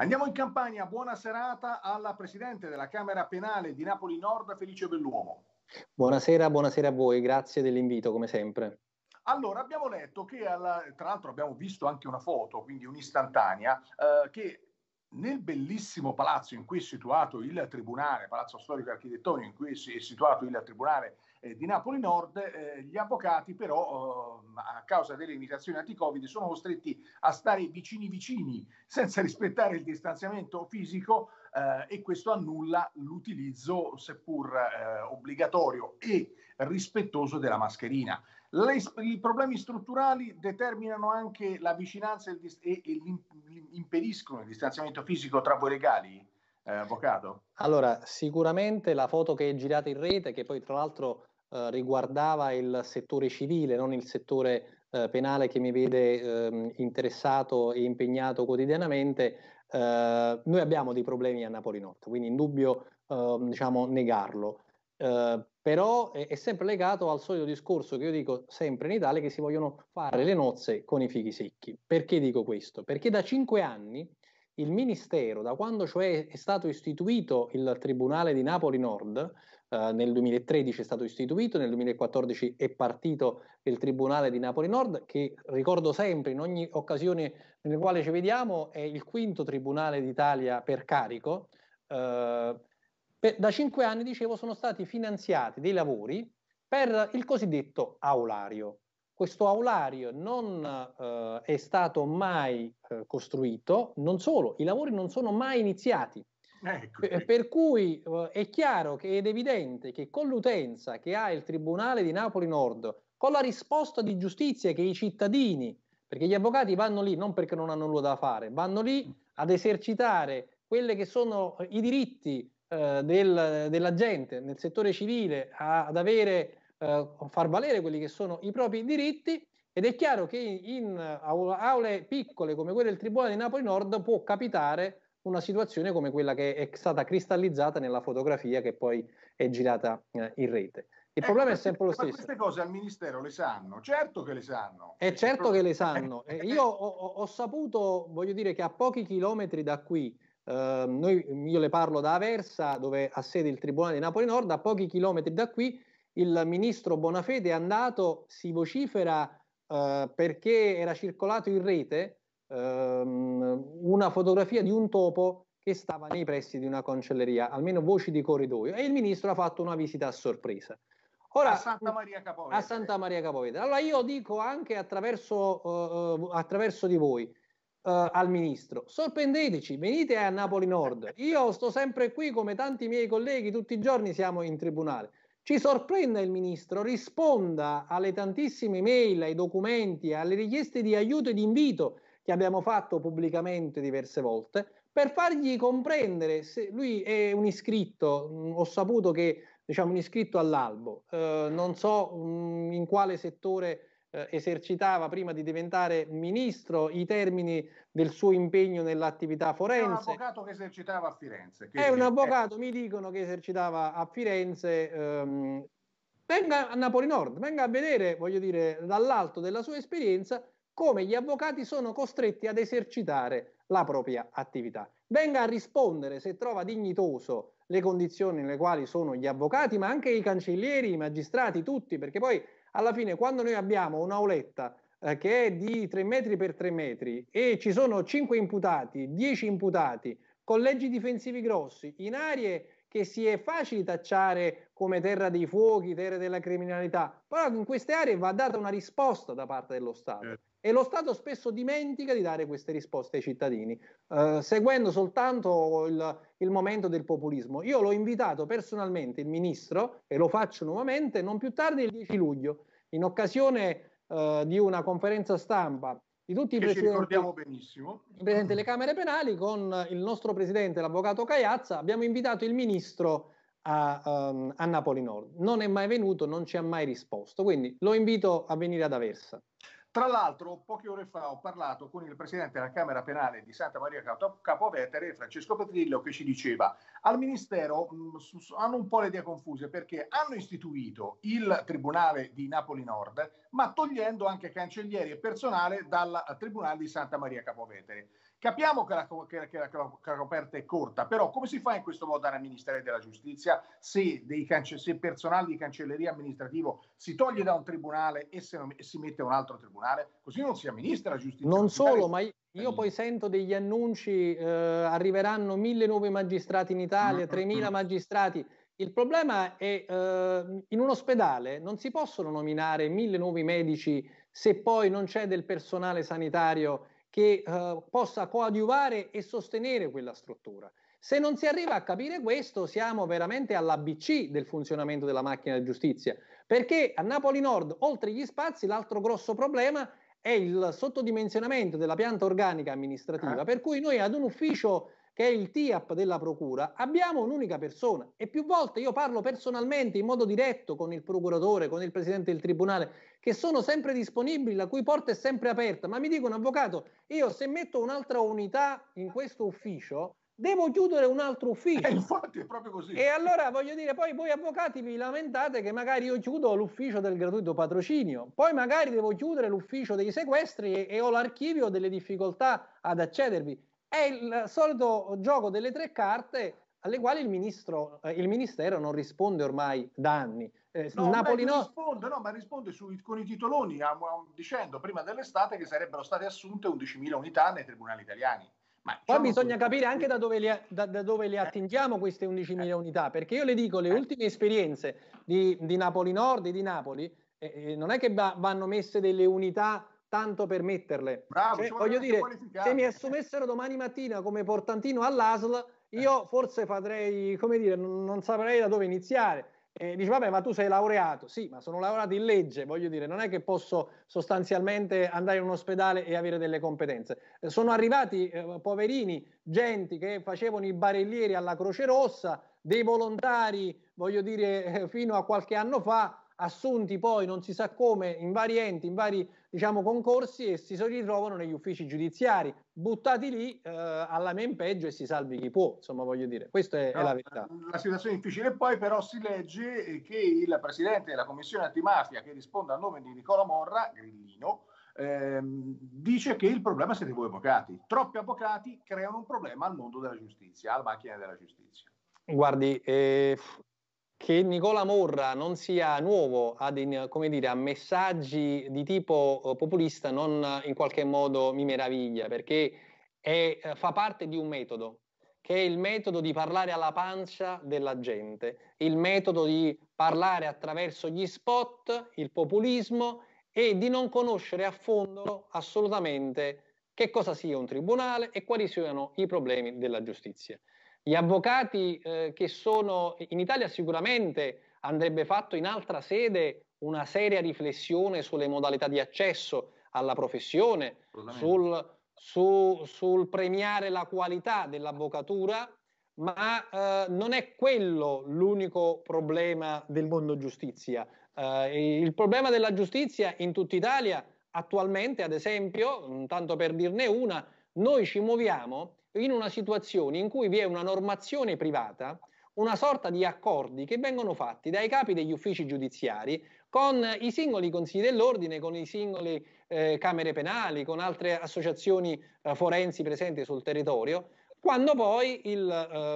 Andiamo in campagna. buona serata alla Presidente della Camera Penale di Napoli Nord, Felice Belluomo. Buonasera, buonasera a voi, grazie dell'invito come sempre. Allora, abbiamo letto che, alla, tra l'altro abbiamo visto anche una foto, quindi un'istantanea, eh, che nel bellissimo palazzo in cui è situato il Tribunale, Palazzo Storico Architettonico in cui è situato il Tribunale eh, di Napoli Nord, eh, gli avvocati però eh, a causa delle limitazioni anti-Covid sono costretti a stare vicini vicini senza rispettare il distanziamento fisico eh, e questo annulla l'utilizzo seppur eh, obbligatorio e rispettoso della mascherina. Le, I problemi strutturali determinano anche la vicinanza e, e, e impediscono il distanziamento fisico tra voi legali? Eh, avvocato? Allora, sicuramente la foto che è girata in rete, che poi tra l'altro eh, riguardava il settore civile, non il settore eh, penale che mi vede ehm, interessato e impegnato quotidianamente, eh, noi abbiamo dei problemi a Napoli Nord, quindi indubbio ehm, diciamo, negarlo. Uh, però è, è, sempre legato al solito discorso che io dico sempre in Italia che si vogliono fare le nozze con i fichi secchi. Perché dico questo? Perché da cinque anni il Ministero, da quando cioè è stato istituito il Tribunale di Napoli Nord, eh, nel 2013 è stato istituito, nel 2014 è partito il Tribunale di Napoli Nord, che ricordo sempre in ogni occasione nella quale ci vediamo, è il quinto Tribunale d'Italia per carico. Eh, per, da cinque anni, dicevo, sono stati finanziati dei lavori per il cosiddetto aulario questo aulario non eh, è stato mai eh, costruito, non solo, i lavori non sono mai iniziati. Ecco, Per cui eh, è chiaro ed evidente che con l'utenza che ha il Tribunale di Napoli Nord, con la risposta di giustizia che i cittadini, perché gli avvocati vanno lì non perché non hanno nulla da fare, vanno lì mm. ad esercitare quelli che sono eh, i diritti eh, del, della gente nel settore civile, a, ad avere eh, far valere quelli che sono i propri diritti ed è chiaro che in aule piccole come quelle del Tribunale di Napoli Nord può capitare una situazione come quella che è stata cristallizzata nella fotografia che poi è girata eh, in rete. Il ecco, problema queste, è sempre lo stesso. Ma queste cose al Ministero le sanno, certo che le sanno. È cioè, certo che le sanno. io ho, ho, saputo, voglio dire, che a pochi chilometri da qui, eh, noi, io le parlo da Aversa, dove ha sede il Tribunale di Napoli Nord, a pochi chilometri da qui il ministro Bonafede è andato, si vocifera, eh, perché era circolato in rete ehm, una fotografia di un topo che stava nei pressi di una cancelleria, almeno voci di corridoio, e il ministro ha fatto una visita a sorpresa. Ora, a Santa Maria Capovedra. A Santa Maria Capovedra. Allora io dico anche attraverso, uh, attraverso di voi uh, al ministro, sorprendeteci, venite a Napoli Nord. Io sto sempre qui come tanti miei colleghi, tutti i giorni siamo in tribunale ci sorprenda il ministro, risponda alle tantissime mail, ai documenti, alle richieste di aiuto e di invito che abbiamo fatto pubblicamente diverse volte, per fargli comprendere se lui è un iscritto, mm, ho saputo che diciamo un iscritto all'albo, eh, non so mh, mm, in quale settore eh, esercitava prima di diventare ministro i termini del suo impegno nell'attività forense. È un avvocato che esercitava a Firenze. Che... È un eh, avvocato, eh. mi dicono, che esercitava a Firenze. Ehm, venga a Napoli Nord, venga a vedere, voglio dire, dall'alto della sua esperienza come gli avvocati sono costretti ad esercitare la propria attività. Venga a rispondere se trova dignitoso le condizioni nelle quali sono gli avvocati, ma anche i cancellieri, i magistrati, tutti, perché poi alla fine quando noi abbiamo un'auletta eh, che è di 3 metri per 3 metri e ci sono 5 imputati, 10 imputati, collegi difensivi grossi, in aree che si è facili tacciare come terra dei fuochi, terra della criminalità, però in queste aree va data una risposta da parte dello Stato certo. e lo Stato spesso dimentica di dare queste risposte ai cittadini, eh, seguendo soltanto il, il, momento del populismo. Io l'ho invitato personalmente il ministro e lo faccio nuovamente non più tardi il 10 luglio in occasione eh, di una conferenza stampa di tutti i presidenti, i presidenti delle Camere Penali con il nostro presidente, l'avvocato Cagliazza, abbiamo invitato il ministro a, um, a Napoli Nord. Non è mai venuto, non ci ha mai risposto, quindi lo invito a venire ad Aversa. Tra l'altro, poche ore fa ho parlato con il presidente della Camera Penale di Santa Maria Capovetere, Francesco Petrillo, che ci diceva al Ministero mh, mm, hanno un po' le idee confuse perché hanno istituito il Tribunale di Napoli Nord, ma togliendo anche cancellieri e personale dal Tribunale di Santa Maria Capovetere. Capiamo che la, che, che, la, che la, coperta è corta, però come si fa in questo modo ad amministrare della giustizia se, cance- se personale di cancelleria amministrativo si toglie da un tribunale e, non, e, si mette un altro tribunale? Così non si amministra la giustizia. Non solo, ma io, io poi sento degli annunci, eh, arriveranno mille nuovi magistrati in Italia, 3.000 magistrati. Il problema è che eh, in un ospedale non si possono nominare mille nuovi medici se poi non c'è del personale sanitario che eh, possa coadiuvare e sostenere quella struttura. Se non si arriva a capire questo, siamo veramente all'ABC del funzionamento della macchina di giustizia, perché a Napoli Nord, oltre gli spazi, l'altro grosso problema è il sottodimensionamento della pianta organica amministrativa, eh. per cui noi ad un ufficio che è il TIAP della Procura, abbiamo un'unica persona e più volte io parlo personalmente in modo diretto con il procuratore, con il presidente del tribunale, che sono sempre disponibili, la cui porta è sempre aperta, ma mi dicono avvocato, io se metto un'altra unità in questo ufficio, devo chiudere un altro eh, ufficio. E infatti è proprio così. E allora voglio dire, poi voi avvocati vi lamentate che magari io chiudo l'ufficio del gratuito patrocinio, poi magari devo chiudere l'ufficio dei sequestri e, e ho l'archivio delle difficoltà ad accedervi. È il solito gioco delle tre carte alle quali il, ministro, eh, il ministero non risponde ormai da anni. Eh, no, Napoli no... Risponde, no, ma risponde su, con i titoloni a, a, dicendo prima dell'estate che sarebbero state assunte 11.000 unità nei tribunali italiani. Ma Poi diciamo bisogna tutto. capire anche da dove, li, da, da dove le attingiamo queste 11.000 unità, perché io le dico le eh. ultime esperienze di, di Napoli Nord e di Napoli, eh, eh, non è che va, vanno messe delle unità tanto per metterle. Bravo, cioè, voglio dire, se mi assumessero domani mattina come portantino all'ASL, io eh. forse farei, come dire, non, non saprei da dove iniziare. Eh, dice, vabbè, ma tu sei laureato. Sì, ma sono laureato in legge, voglio dire, non è che posso sostanzialmente andare in un ospedale e avere delle competenze. Eh, sono arrivati eh, poverini, genti che facevano i barellieri alla Croce Rossa, dei volontari, voglio dire, eh, fino a qualche anno fa, assunti poi non si sa come in vari enti, in vari diciamo, concorsi e si ritrovano negli uffici giudiziari, buttati lì eh, alla men peggio e si salvi chi può, insomma voglio dire, questa è, no, è la verità. La situazione è difficile poi però si legge eh, che il Presidente della Commissione antimafia che risponde al nome di Nicola Morra, Grillino, ehm, dice che il problema siete voi avvocati. Troppi avvocati creano un problema al mondo della giustizia, alla macchina della giustizia. Guardi, eh, che Nicola Morra non sia nuovo a, dire, a messaggi di tipo eh, populista non in qualche modo mi meraviglia, perché è, eh, fa parte di un metodo, che è il metodo di parlare alla pancia della gente, il metodo di parlare attraverso gli spot, il populismo e di non conoscere a fondo assolutamente che cosa sia un tribunale e quali siano i problemi della giustizia. Gli avvocati eh, che sono in Italia sicuramente andrebbe fatto in altra sede una seria riflessione sulle modalità di accesso alla professione, sul, su, sul, premiare la qualità dell'avvocatura, ma eh, non è quello l'unico problema del mondo giustizia. Eh, il problema della giustizia in tutta Italia attualmente, ad esempio, tanto per dirne una, noi ci muoviamo in una situazione in cui vi è una normazione privata, una sorta di accordi che vengono fatti dai capi degli uffici giudiziari con i singoli consigli dell'ordine, con le singole eh, camere penali, con altre associazioni eh, forensi presenti sul territorio, quando poi il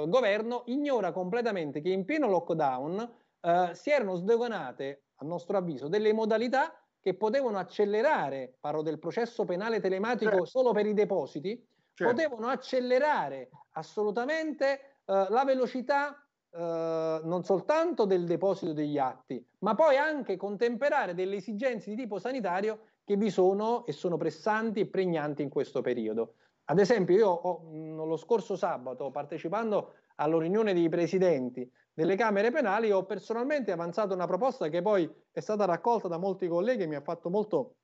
eh, governo ignora completamente che in pieno lockdown eh, si erano sdoganate, a nostro avviso, delle modalità che potevano accelerare, parlo del processo penale telematico solo per i depositi, certo. potevano accelerare assolutamente eh, la velocità eh, non soltanto del deposito degli atti, ma poi anche contemperare delle esigenze di tipo sanitario che vi sono e sono pressanti e pregnanti in questo periodo. Ad esempio, io ho, mm, lo scorso sabato, partecipando alla riunione dei presidenti delle Camere penali, ho personalmente avanzato una proposta che poi è stata raccolta da molti colleghi e mi ha fatto molto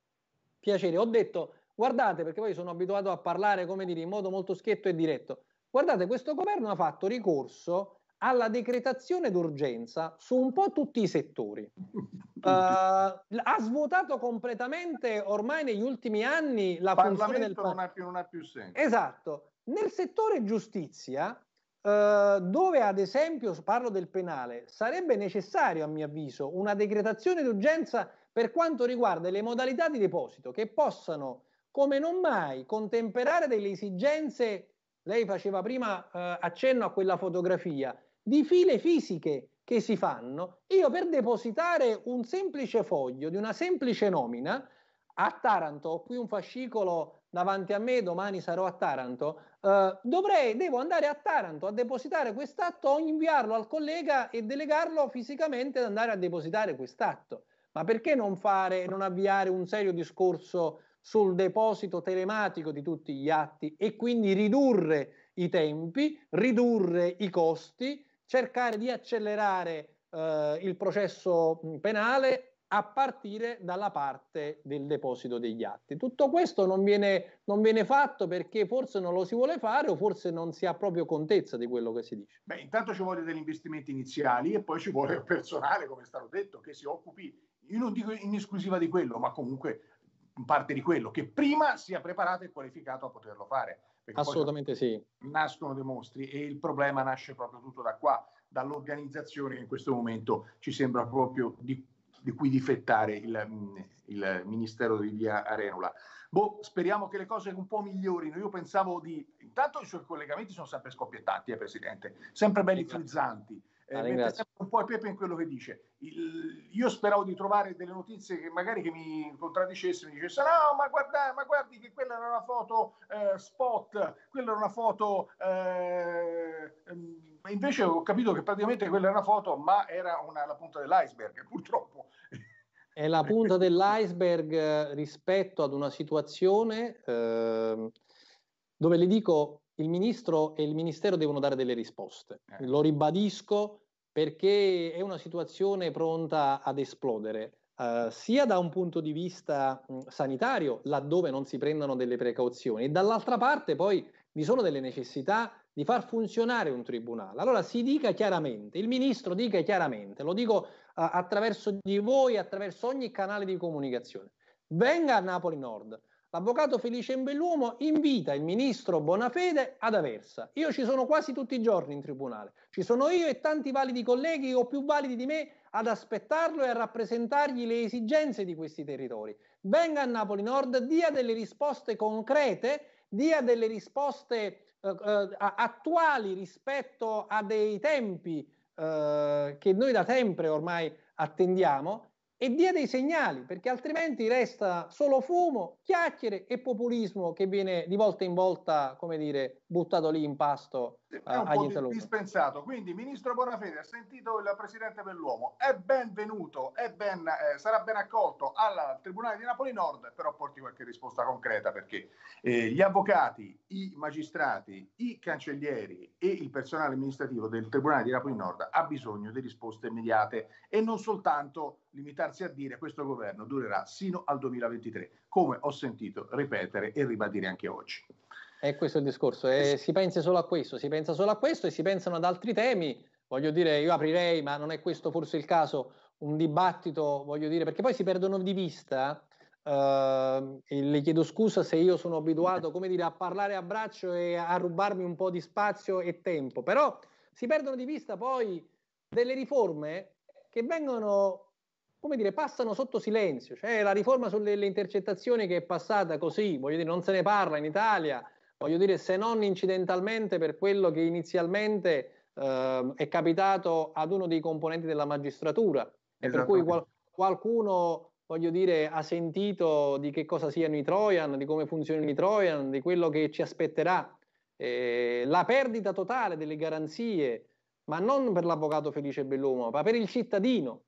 piacere. Ho detto guardate perché poi sono abituato a parlare come dire in modo molto schietto e diretto guardate questo governo ha fatto ricorso alla decretazione d'urgenza su un po' tutti i settori uh, ha svuotato completamente ormai negli ultimi anni la Parlamento funzione del non non ha più senso esatto nel settore giustizia eh, dove ad esempio, parlo del penale, sarebbe necessario a mio avviso una decretazione d'urgenza per quanto riguarda le modalità di deposito che possano come non mai contemperare delle esigenze, lei faceva prima eh, accenno a quella fotografia, di file fisiche che si fanno, io per depositare un semplice foglio di una semplice nomina a Taranto, ho qui un fascicolo davanti a me, domani sarò a Taranto, eh, dovrei, devo andare a Taranto a depositare quest'atto o inviarlo al collega e delegarlo fisicamente ad andare a depositare quest'atto. Ma perché non fare, non avviare un serio discorso sul deposito telematico di tutti gli atti e quindi ridurre i tempi, ridurre i costi, cercare di accelerare eh, il processo mm, penale a partire dalla parte del deposito degli atti. Tutto questo non viene, non viene, fatto perché forse non lo si vuole fare o forse non si ha proprio contezza di quello che si dice. Beh, intanto ci vogliono degli investimenti iniziali e poi ci vuole personale, come è stato detto, che si occupi, io non dico in esclusiva di quello, ma comunque parte di quello, che prima sia preparato e qualificato a poterlo fare. Assolutamente sì. Nascono dei mostri e il problema nasce proprio tutto da qua, dall'organizzazione che in questo momento ci sembra proprio di, di cui difettare il, mm, il, ministero di via Arenula. Boh, speriamo che le cose un po' migliorino. Io pensavo di... Intanto i suoi collegamenti sono sempre scoppiettanti, eh, Presidente, sempre belli esatto. frizzanti eh, mette un po' il pepe in quello che dice. Il, io speravo di trovare delle notizie che magari che mi contraddicessero, mi dicessero no, ma, guarda, ma guardi che quella era una foto eh, spot, quella era una foto... Eh, ehm, invece ho capito che praticamente quella era una foto, ma era una, la punta dell'iceberg, purtroppo. È la punta dell'iceberg rispetto ad una situazione ehm, dove le dico il ministro e il ministero devono dare delle risposte. Eh. Lo ribadisco perché è una situazione pronta ad esplodere. Uh, sia da un punto di vista mh, sanitario, laddove non si prendano delle precauzioni, e dall'altra parte poi vi sono delle necessità di far funzionare un tribunale. Allora si dica chiaramente, il ministro dica chiaramente, lo dico uh, attraverso di voi, attraverso ogni canale di comunicazione. Venga a Napoli Nord, L'avvocato Felice Imbelluomo invita il ministro Bonafede ad Aversa. Io ci sono quasi tutti i giorni in tribunale. Ci sono io e tanti validi colleghi o più validi di me ad aspettarlo e a rappresentargli le esigenze di questi territori. Venga a Napoli Nord, dia delle risposte concrete, dia delle risposte eh, eh, attuali rispetto a dei tempi eh, che noi da sempre ormai attendiamo e dia dei segnali, perché altrimenti resta solo fumo, chiacchiere e populismo che viene di volta in volta, come dire, buttato lì in pasto Ah, è un agli ah, po' dispensato. Quindi, Ministro Bonafede, ha sentito il Presidente Belluomo, è benvenuto, è ben, eh, sarà ben accolto al Tribunale di Napoli Nord, però porti qualche risposta concreta perché eh, gli avvocati, i magistrati, i cancellieri e il personale amministrativo del Tribunale di Napoli Nord ha bisogno di risposte immediate e non soltanto limitarsi a dire questo governo durerà sino al 2023, come ho sentito ripetere e ribadire anche oggi è questo il discorso. E eh, si pensa solo a questo, si pensa solo a questo e si pensano ad altri temi. Voglio dire, io aprirei, ma non è questo forse il caso, un dibattito, voglio dire, perché poi si perdono di vista. Uh, le chiedo scusa se io sono abituato, come dire, a parlare a braccio e a rubarmi un po' di spazio e tempo, però si perdono di vista poi delle riforme che vengono, come dire, passano sotto silenzio, cioè la riforma sulle intercettazioni che è passata così, voglio dire, non se ne parla in Italia, voglio dire, se non incidentalmente per quello che inizialmente eh, è capitato ad uno dei componenti della magistratura, e per esatto, cui qual- qualcuno, voglio dire, ha sentito di che cosa siano i Trojan, di come funzionano i Trojan, di quello che ci aspetterà. Eh, la perdita totale delle garanzie, ma non per l'avvocato Felice Bellomo, ma per il cittadino,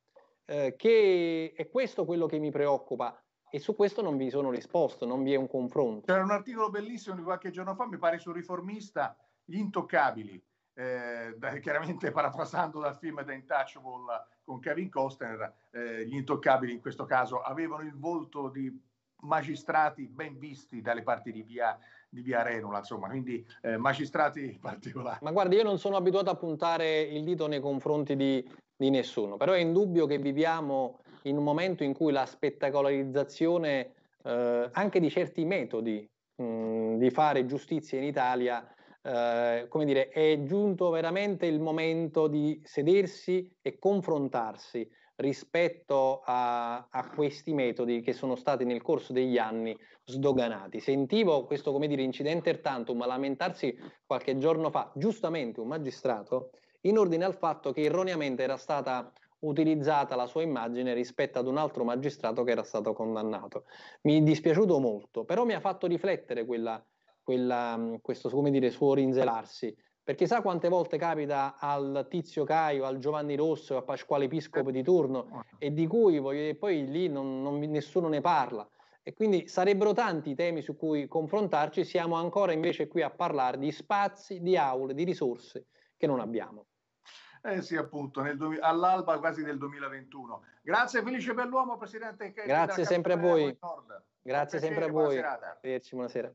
eh, che è questo quello che mi preoccupa e su questo non vi sono risposto, non vi è un confronto. C'era un articolo bellissimo di qualche giorno fa, mi pare sul Riformista, Gli intoccabili, eh, chiaramente parafrasando dal film The Intouchable con Kevin Costner, eh, gli intoccabili in questo caso avevano il volto di magistrati ben visti dalle parti di via, di via Renula, insomma, quindi eh, magistrati particolari. Ma guarda, io non sono abituato a puntare il dito nei confronti di, di nessuno, però è indubbio che viviamo in un momento in cui la spettacolarizzazione eh, anche di certi metodi mh, di fare giustizia in Italia, eh, come dire, è giunto veramente il momento di sedersi e confrontarsi rispetto a, a, questi metodi che sono stati nel corso degli anni sdoganati. Sentivo questo, come dire, incidente ertantum lamentarsi qualche giorno fa, giustamente un magistrato, in ordine al fatto che erroneamente era stata utilizzata la sua immagine rispetto ad un altro magistrato che era stato condannato. Mi è dispiaciuto molto, però mi ha fatto riflettere quella, quella, mm, questo come dire, suo rinzelarsi, perché sa quante volte capita al Tizio Caio, al Giovanni Rosso, a Pasquale Piscopo di turno e di cui voglio, poi lì non, non, nessuno ne parla. E quindi sarebbero tanti i temi su cui confrontarci, siamo ancora invece qui a parlare di spazi, di aule, di risorse che non abbiamo. Eh sì, appunto, nel, all'alba quasi del 2021. Grazie Felice Belluomo, Presidente. Grazie sempre a voi. Grazie sempre a voi. Buona buonasera.